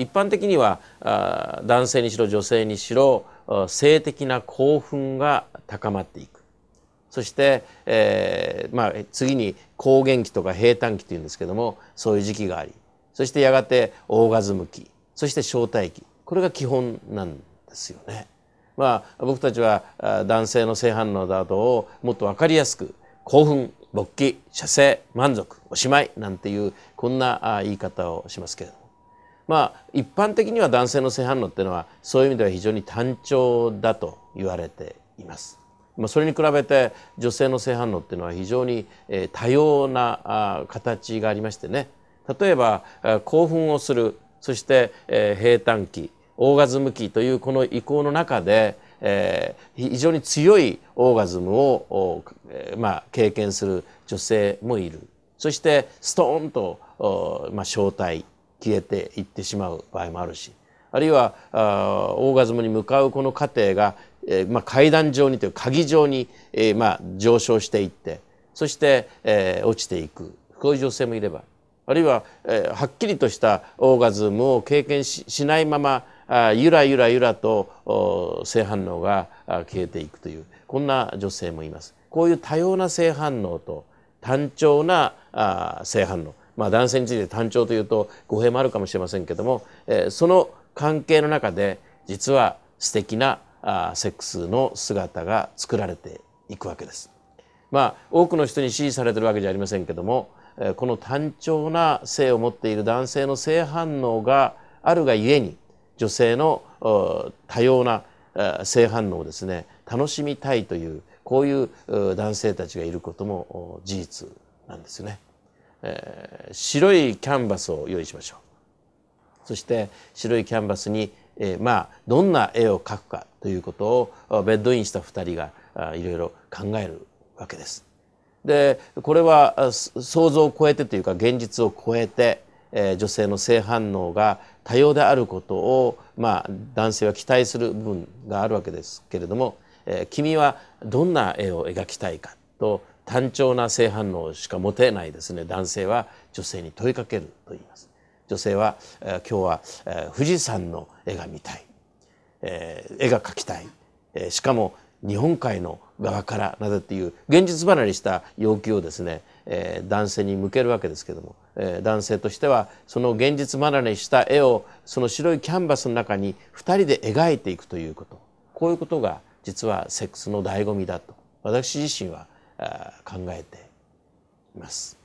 一般的には男性にしろ女性にしろ性的な興奮が高まっていくそして、えーまあ、次に高原期とか平坦期というんですけどもそういう時期がありそしてやがてオーガズム期そして小体期これが基本なんですよね。まあ、僕たちは男性の性反応などをもっと分かりやすく興奮勃起射精満足おしまいなんていうこんな言い方をしますけれどまあ一般的には男性の性反応っていうのはそういう意味では非常に単調だと言われています。まあ、それに比べて女性の性反応っていうのは非常に、え多様な形がありましてね例えば興奮をするそして、え平坦期オーガズム期というこの意向の中で、え非常に強いオーガズムを、まあ、経験する女性もいるそしてストーンと、まあ、正体消えていってしまう場合もあるしあるいはあオーガズムに向かうこの過程が、えー、まあ、階段状にという鍵状に、えー、まあ、上昇していってそして、えー、落ちていくこういう女性もいればあるいは、えはっきりとしたオーガズムを経験しないままあゆらゆらゆらと性反応が消えていくというこんな女性もいます。こういう多様な性反応と単調な性反応まあ、男性について単調というと語弊もあるかもしれませんけども、えー、その関係の中で実は素敵なあセックスの姿が作られていくわけです。まあ、多くの人に支持されてるわけじゃありませんけども、えー、この単調な性を持っている男性の性反応があるがゆえに女性の多様な性反応をですね楽しみたいというこういう男性たちがいることも事実なんですよね。えー、白いキャンバスを用意しましょうそして白いキャンバスに、えー、まあどんな絵を描くかということをベッドインした2人がいろいろ考えるわけです。でこれは想像を超えてというか現実を超えて、えー、女性の性反応が多様であることを、まあ、男性は期待する部分があるわけですけれども、えー、君はどんな絵を描きたいかと単調な性反応しか持てないですね男性は女性に問いかけると言います。女性は、えー、今日は、えー、富士山の絵が見たい、えー、絵が描きたい、えー、しかも日本海の側からなどっていう現実離れした要求をですね、えー、男性に向けるわけですけども、えー、男性としてはその現実離れした絵をその白いキャンバスの中に2人で描いていくということこういうことが実はセックスの醍醐味だと私自身は考えています。